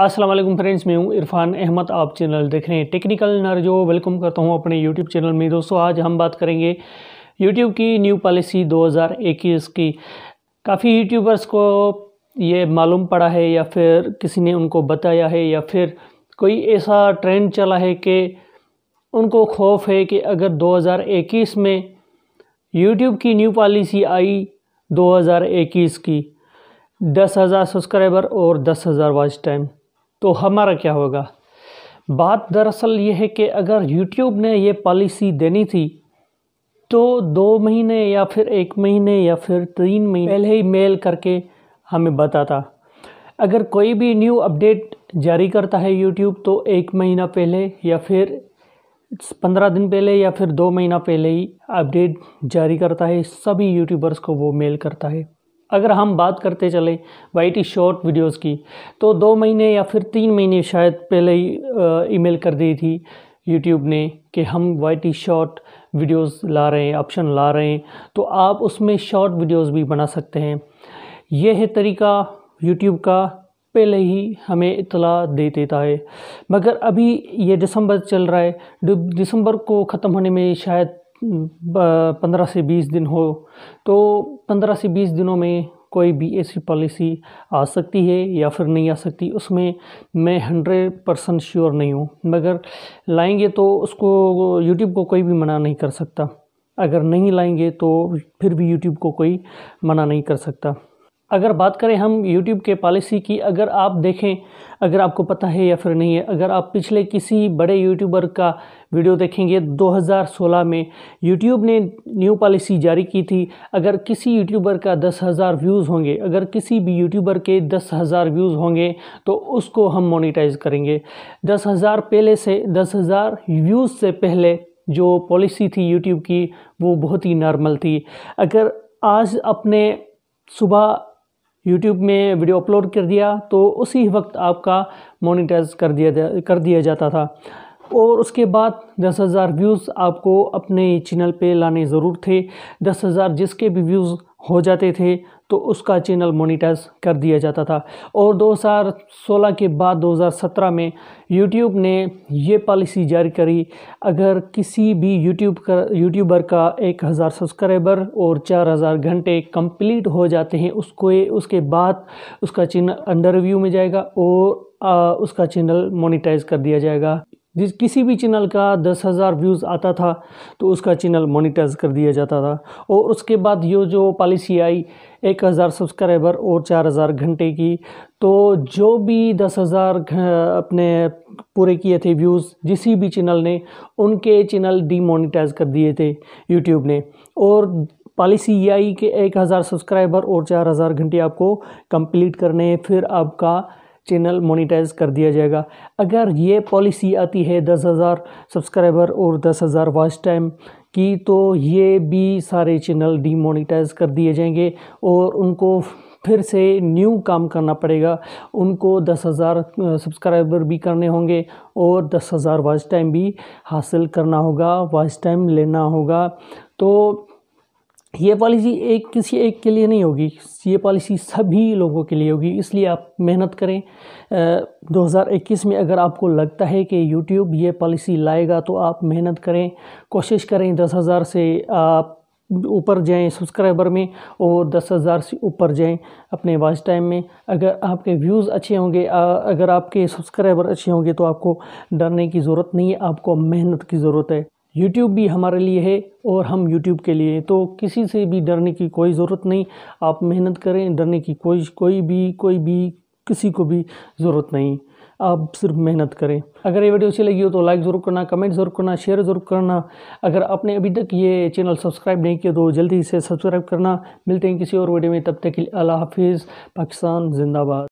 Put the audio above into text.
Aslam friends मैं हूं इरफान अहमद आप चैनल देख रहे हैं टेक्निकल जो वेलकम करता हूं अपने यूट्यूब चैनल में दोस्तों आज हम बात करेंगे यूट्यूब की न्यू पॉलिसी 2021 की काफ़ी यूट्यूबर्स को ये मालूम पड़ा है या फिर किसी ने उनको बताया है या फिर कोई ऐसा ट्रेंड चला है कि उनको खौफ है कि अगर 2021 में यूट्यूब की न्यू पॉलिसी आई 2021 की दस हज़ार सब्सक्राइबर और दस हज़ार वॉच टाइम तो हमारा क्या होगा बात दरअसल ये है कि अगर यूट्यूब ने ये पॉलिसी देनी थी तो दो महीने या फिर एक महीने या फिर तीन महीने पहले ही मेल करके हमें बताता अगर कोई भी न्यू अपडेट जारी करता है यूट्यूब तो एक महीना पहले या फिर पंद्रह दिन पहले या फिर दो महीना पहले ही अपडेट जारी करता है सभी यूट्यूबर्स को वो मेल करता है अगर हम बात करते चले वाई शॉर्ट वीडियोस की तो दो महीने या फिर तीन महीने शायद पहले ही ईमेल कर दी थी यूट्यूब ने कि हम वाई शॉर्ट वीडियोस ला रहे हैं ऑप्शन ला रहे हैं तो आप उसमें शॉर्ट वीडियोस भी बना सकते हैं यह है तरीका यूट्यूब का पहले ही हमें इतला दे देता है मगर अभी ये दिसंबर चल रहा है दिसंबर को ख़त्म होने में शायद पंद्रह से बीस दिन हो तो पंद्रह से बीस दिनों में कोई भी ऐसी पॉलिसी आ सकती है या फिर नहीं आ सकती उसमें मैं हंड्रेड परसेंट श्योर नहीं हूँ मगर लाएंगे तो उसको यूट्यूब को कोई भी मना नहीं कर सकता अगर नहीं लाएंगे तो फिर भी यूट्यूब को कोई मना नहीं कर सकता अगर बात करें हम YouTube के पॉलिसी की अगर आप देखें अगर आपको पता है या फिर नहीं है अगर आप पिछले किसी बड़े यूट्यूबर का वीडियो देखेंगे 2016 में YouTube ने न्यू पॉलिसी जारी की थी अगर किसी यूट्यूबर का दस हज़ार व्यूज़ होंगे अगर किसी भी यूट्यूबर के दस हज़ार व्यूज़ होंगे तो उसको हम मोनिटाइज करेंगे दस हज़ार पहले से दस हज़ार व्यूज़ से पहले जो पॉलिसी थी यूट्यूब की वो बहुत ही नॉर्मल थी अगर आज अपने सुबह यूट्यूब में वीडियो अपलोड कर दिया तो उसी वक्त आपका मोनिटाइज कर दिया कर दिया जाता था और उसके बाद दस हज़ार व्यूज़ आपको अपने चैनल पे लाने ज़रूर थे दस हज़ार जिसके भी व्यूज़ हो जाते थे तो उसका चैनल मोनिटाइज कर दिया जाता था और 2016 के बाद 2017 में यूट्यूब ने ये पॉलिसी जारी करी अगर किसी भी यूट्यूब का यूट्यूबर का 1000 सब्सक्राइबर और 4000 घंटे कंप्लीट हो जाते हैं उसको उसके बाद उसका चैनल अंडर रिव्यू में जाएगा और आ, उसका चैनल मोनिटाइज कर दिया जाएगा जिस किसी भी चैनल का दस हज़ार व्यूज़ आता था तो उसका चैनल मोनिटाइज कर दिया जाता था और उसके बाद ये जो पॉलिसी आई एक हज़ार सब्सक्राइबर और चार हज़ार घंटे की तो जो भी दस हज़ार अपने पूरे किए थे व्यूज़ जिस भी चैनल ने उनके चैनल डीमोनिटाइज कर दिए थे यूट्यूब ने और पॉलिसी ये आई कि एक हज़ार सब्सक्राइबर और चार हज़ार घंटे आपको कंप्लीट करने फिर आपका चैनल मोनिटाइज कर दिया जाएगा अगर ये पॉलिसी आती है दस हज़ार सब्सक्राइबर और दस हज़ार वॉच टाइम की तो ये भी सारे चैनल डीमोनिटाइज कर दिए जाएंगे और उनको फिर से न्यू काम करना पड़ेगा उनको दस हज़ार सब्सक्राइबर भी करने होंगे और दस हज़ार वॉच टाइम भी हासिल करना होगा वॉच टाइम लेना होगा तो ये पॉलिसी एक किसी एक के लिए नहीं होगी ये पॉलिसी सभी लोगों के लिए होगी इसलिए आप मेहनत करें आ, 2021 में अगर आपको लगता है कि YouTube ये पॉलिसी लाएगा तो आप मेहनत करें कोशिश करें दस हज़ार से आप ऊपर जाएं सब्सक्राइबर में और दस हज़ार से ऊपर जाएं अपने वॉच टाइम में अगर आपके व्यूज़ अच्छे होंगे अगर आपके सब्सक्राइबर अच्छे होंगे तो आपको डरने की ज़रूरत नहीं है आपको मेहनत की ज़रूरत है यूट्यूब भी हमारे लिए है और हम यूट्यूब के लिए तो किसी से भी डरने की कोई ज़रूरत नहीं आप मेहनत करें डरने की कोई कोई भी कोई भी किसी को भी ज़रूरत नहीं आप सिर्फ मेहनत करें अगर ये वीडियो अच्छी लगी हो तो लाइक ज़रूर करना कमेंट ज़रूर करना शेयर ज़रूर करना अगर आपने अभी तक ये चैनल सब्सक्राइब नहीं किया तो जल्दी इसे सब्सक्राइब करना मिलते हैं किसी और वीडियो में तब तक के लिए अल्लाह हाफिज़ पाकिस्तान जिंदाबाद